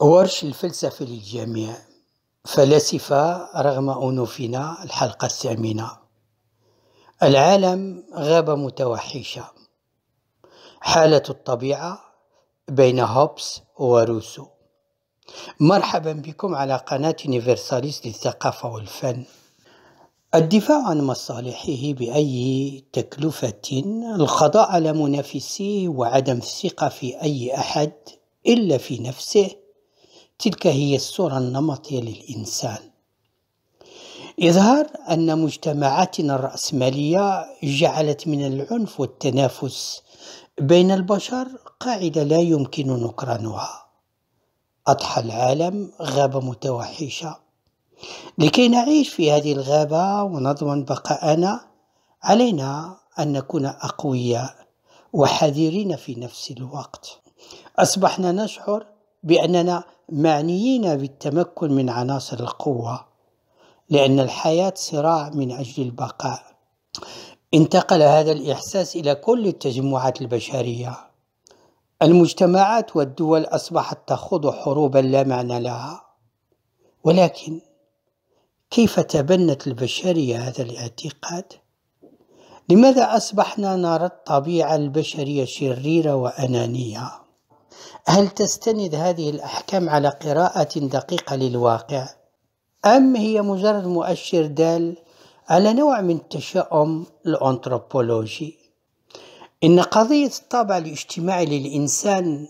ورش الفلسفة للجميع فلاسفة رغم أنوفنا الحلقة الثامنة العالم غابة متوحشة حالة الطبيعة بين هوبس وروسو مرحبا بكم على قناة نيفرساليس للثقافة والفن الدفاع عن مصالحه بأي تكلفة القضاء على منافسيه وعدم الثقة في أي أحد إلا في نفسه تلك هي الصورة النمطية للإنسان إظهار أن مجتمعاتنا الرأسمالية جعلت من العنف والتنافس بين البشر قاعدة لا يمكن نكرانها أضحى العالم غابة متوحشة لكي نعيش في هذه الغابة ونضمن بقاءنا علينا أن نكون أقوياء وحذرين في نفس الوقت أصبحنا نشعر بأننا معنيين بالتمكن من عناصر القوة لأن الحياة صراع من أجل البقاء انتقل هذا الإحساس إلى كل التجمعات البشرية المجتمعات والدول أصبحت تخوض حروبا لا معنى لها ولكن كيف تبنت البشرية هذا الاعتقاد؟ لماذا أصبحنا نرى الطبيعة البشرية شريرة وأنانية؟ هل تستند هذه الأحكام على قراءة دقيقة للواقع أم هي مجرد مؤشر دال على نوع من التشاؤم الأنثروبولوجي إن قضية الطابع الاجتماعي للإنسان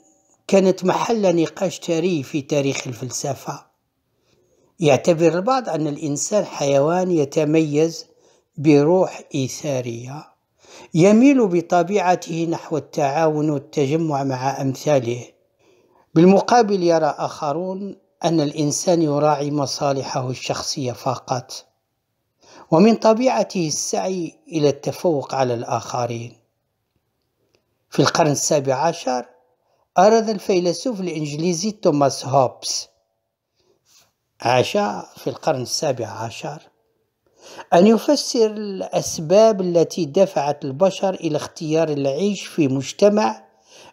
كانت محل نقاش ثري في تاريخ الفلسفة يعتبر البعض أن الإنسان حيوان يتميز بروح إيثارية يميل بطبيعته نحو التعاون والتجمع مع امثاله بالمقابل يرى اخرون ان الانسان يراعي مصالحه الشخصيه فقط ومن طبيعته السعي الى التفوق على الاخرين في القرن السابع عشر أراد الفيلسوف الإنجليزي توماس هوبس عاش في القرن السابع عشر أن يفسر الأسباب التي دفعت البشر إلى اختيار العيش في مجتمع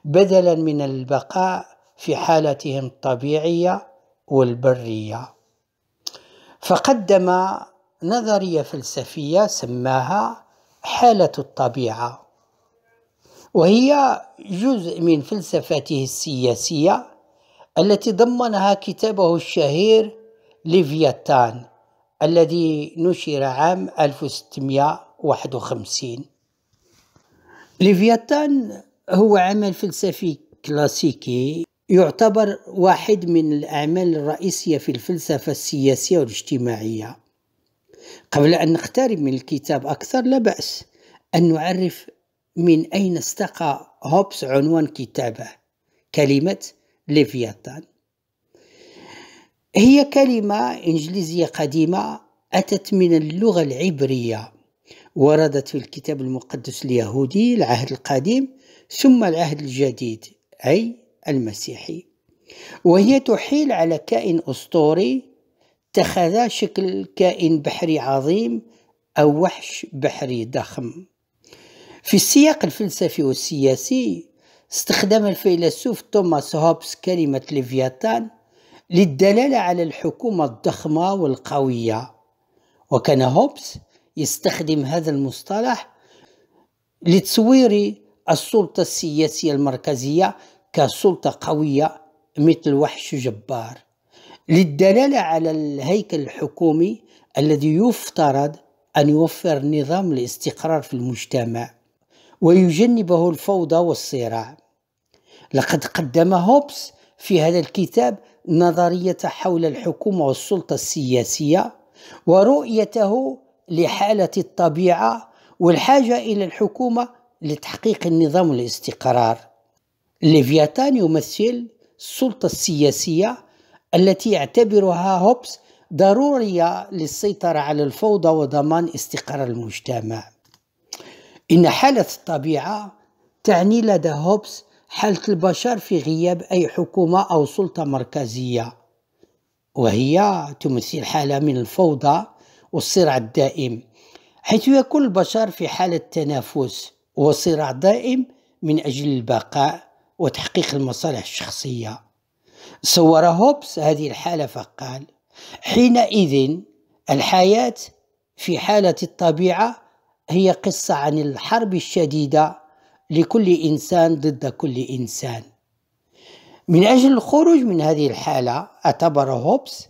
بدلا من البقاء في حالتهم الطبيعية والبرية فقدم نظرية فلسفية سماها حالة الطبيعة وهي جزء من فلسفته السياسية التي ضمنها كتابه الشهير ليفياتان الذي نشر عام 1651 ليفياتان هو عمل فلسفي كلاسيكي يعتبر واحد من الأعمال الرئيسية في الفلسفة السياسية والاجتماعية قبل أن نقترب من الكتاب أكثر لا بأس أن نعرف من أين استقى هوبس عنوان كتابه كلمة ليفياتان هي كلمة إنجليزية قديمة أتت من اللغة العبرية وردت في الكتاب المقدس اليهودي العهد القديم ثم العهد الجديد أي المسيحي وهي تحيل على كائن أسطوري اتخذ شكل كائن بحري عظيم أو وحش بحري ضخم في السياق الفلسفي والسياسي استخدم الفيلسوف توماس هوبس كلمة ليفياتان للدلالة على الحكومة الضخمة والقوية وكان هوبس يستخدم هذا المصطلح لتصوير السلطة السياسية المركزية كسلطة قوية مثل وحش جبار للدلالة على الهيكل الحكومي الذي يفترض أن يوفر نظام الاستقرار في المجتمع ويجنبه الفوضى والصراع لقد قدم هوبس في هذا الكتاب نظرية حول الحكومة والسلطة السياسية ورؤيته لحالة الطبيعة والحاجة إلى الحكومة لتحقيق النظام والاستقرار ليفياتان يمثل السلطة السياسية التي يعتبرها هوبس ضرورية للسيطرة على الفوضى وضمان استقرار المجتمع إن حالة الطبيعة تعني لدى هوبس حالة البشر في غياب أي حكومة أو سلطة مركزية وهي تمثل حالة من الفوضى والصراع الدائم حيث يكون البشر في حالة تنافس وصراع دائم من أجل البقاء وتحقيق المصالح الشخصية صور هوبس هذه الحالة فقال حينئذ الحياة في حالة الطبيعة هي قصة عن الحرب الشديدة لكل انسان ضد كل انسان من اجل الخروج من هذه الحاله اعتبر هوبس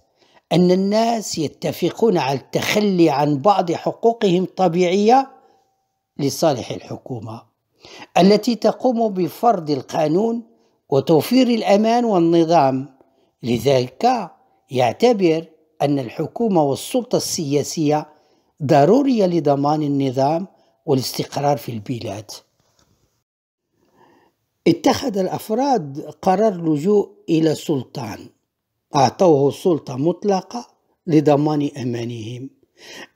ان الناس يتفقون على التخلي عن بعض حقوقهم الطبيعيه لصالح الحكومه التي تقوم بفرض القانون وتوفير الامان والنظام لذلك يعتبر ان الحكومه والسلطه السياسيه ضروريه لضمان النظام والاستقرار في البلاد اتخذ الأفراد قرار لجوء إلى سلطان أعطوه سلطة مطلقة لضمان أمانهم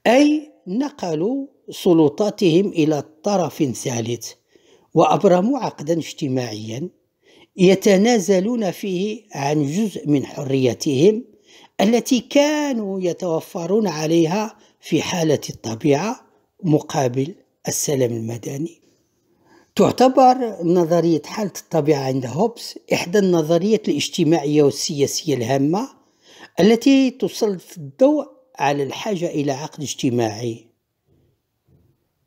أي نقلوا سلطاتهم إلى طرف ثالث وأبرموا عقدا اجتماعيا يتنازلون فيه عن جزء من حريتهم التي كانوا يتوفرون عليها في حالة الطبيعة مقابل السلام المدني تعتبر نظرية حالة الطبيعة عند هوبس إحدى النظريات الاجتماعية والسياسية الهامة التي تسلط الضوء على الحاجة إلى عقد اجتماعي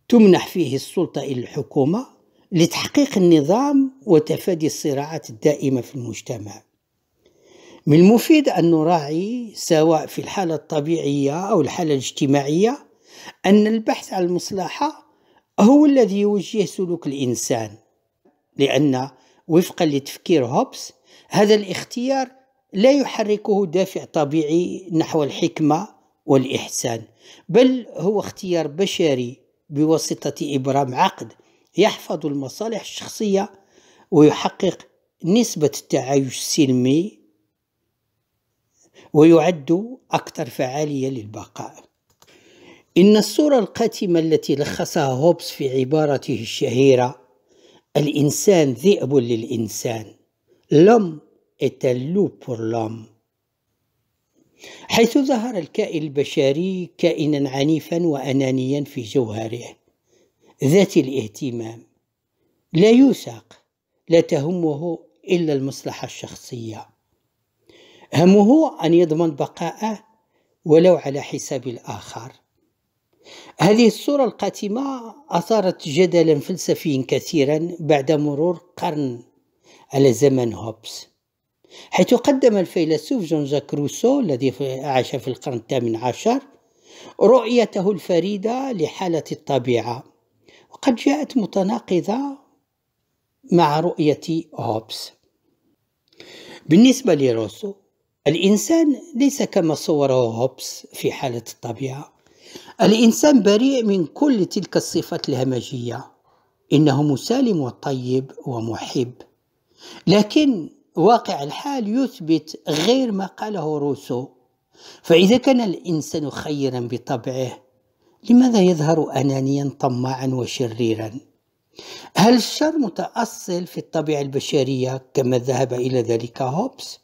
تمنح فيه السلطة إلى الحكومة لتحقيق النظام وتفادي الصراعات الدائمة في المجتمع من المفيد أن نراعي سواء في الحالة الطبيعية أو الحالة الاجتماعية أن البحث عن المصلحة هو الذي يوجه سلوك الإنسان لأن وفقا لتفكير هوبس هذا الاختيار لا يحركه دافع طبيعي نحو الحكمة والإحسان بل هو اختيار بشري بواسطة إبرام عقد يحفظ المصالح الشخصية ويحقق نسبة التعايش السلمي ويعد أكثر فعالية للبقاء إن الصورة القاتمة التي لخصها هوبس في عبارته الشهيرة الإنسان ذئب للإنسان لم اتلو بور loup حيث ظهر الكائن البشري كائنا عنيفا وأنانيا في جوهره ذات الاهتمام لا يوثق لا تهمه إلا المصلحة الشخصية همه أن يضمن بقاءه ولو على حساب الآخر هذه الصورة القاتمة أثارت جدلا فلسفيا كثيرا بعد مرور قرن على زمن هوبس حيث قدم الفيلسوف جون جاك روسو الذي عاش في القرن الثامن عشر رؤيته الفريدة لحالة الطبيعة وقد جاءت متناقضة مع رؤية هوبس بالنسبة لروسو الإنسان ليس كما صوره هوبس في حالة الطبيعة الإنسان بريء من كل تلك الصفات الهمجية إنه مسالم وطيب ومحب لكن واقع الحال يثبت غير ما قاله روسو فإذا كان الإنسان خيرا بطبعه لماذا يظهر أنانيا طماعا وشريرا؟ هل الشر متأصل في الطبيعة البشرية كما ذهب إلى ذلك هوبس؟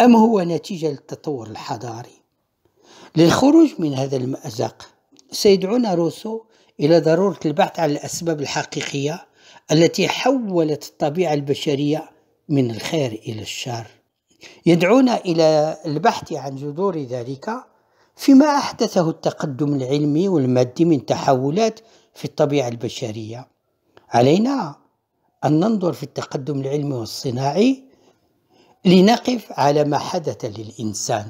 أم هو نتيجة للتطور الحضاري؟ للخروج من هذا المأزق سيدعونا روسو إلى ضرورة البحث عن الأسباب الحقيقية التي حولت الطبيعة البشرية من الخير إلى الشر يدعونا إلى البحث عن جذور ذلك فيما أحدثه التقدم العلمي والمادي من تحولات في الطبيعة البشرية علينا أن ننظر في التقدم العلمي والصناعي لنقف على ما حدث للإنسان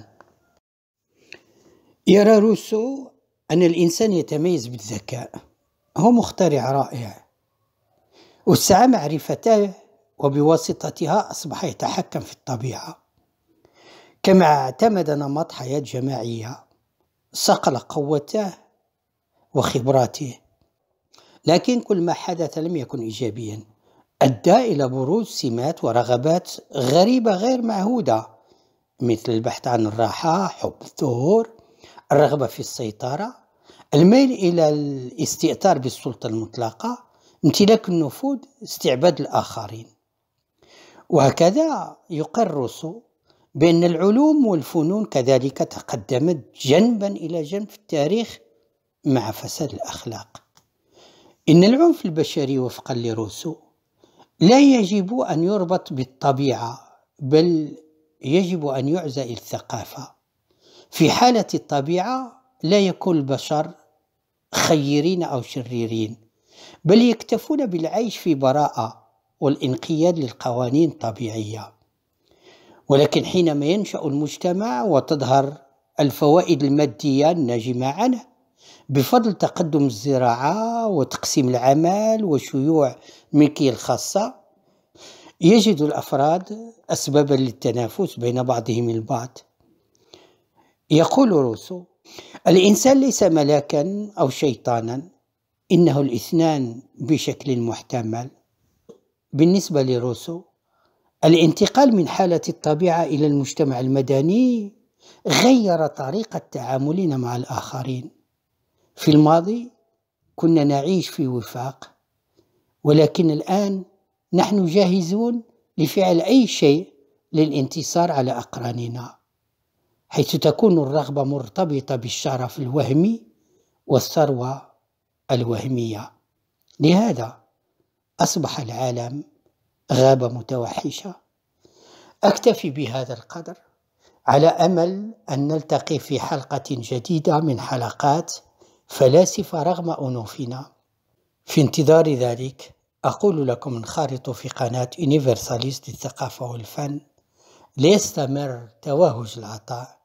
يرى روسو أن الإنسان يتميز بالذكاء هو مخترع رائع وسعى معرفته وبواسطتها أصبح يتحكم في الطبيعة كما اعتمد نمط حياة جماعية صقل قوته وخبراته لكن كل ما حدث لم يكن إيجابيا أدى إلى بروز سمات ورغبات غريبة غير معهودة مثل البحث عن الراحة حب الظهور الرغبة في السيطرة الميل إلى الاستئثار بالسلطة المطلقة امتلاك النفوذ استعباد الآخرين وهكذا يقر روسو بأن العلوم والفنون كذلك تقدمت جنبا إلى جنب في التاريخ مع فساد الأخلاق إن العنف البشري وفقا لروسو لا يجب أن يربط بالطبيعة بل يجب أن يعزى الثقافة في حالة الطبيعة لا يكون البشر خيرين أو شريرين بل يكتفون بالعيش في براءة والانقياد للقوانين الطبيعية ولكن حينما ينشأ المجتمع وتظهر الفوائد المادية الناجمة عنه بفضل تقدم الزراعة وتقسيم العمل وشيوع الملكية الخاصة يجد الأفراد أسبابا للتنافس بين بعضهم البعض يقول روسو الإنسان ليس ملاكا أو شيطانا إنه الاثنان بشكل محتمل بالنسبة لروسو الانتقال من حالة الطبيعة إلى المجتمع المدني غير طريقة تعاملنا مع الآخرين في الماضي كنا نعيش في وفاق ولكن الآن نحن جاهزون لفعل أي شيء للانتصار على أقراننا حيث تكون الرغبة مرتبطة بالشرف الوهمي والثروة الوهمية لهذا أصبح العالم غابة متوحشة أكتفي بهذا القدر على أمل أن نلتقي في حلقة جديدة من حلقات فلاسفة رغم أنوفنا في انتظار ذلك أقول لكم انخرطوا في قناة يونيفرساليست للثقافة والفن ليستمر توهج العطاء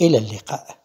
إلى اللقاء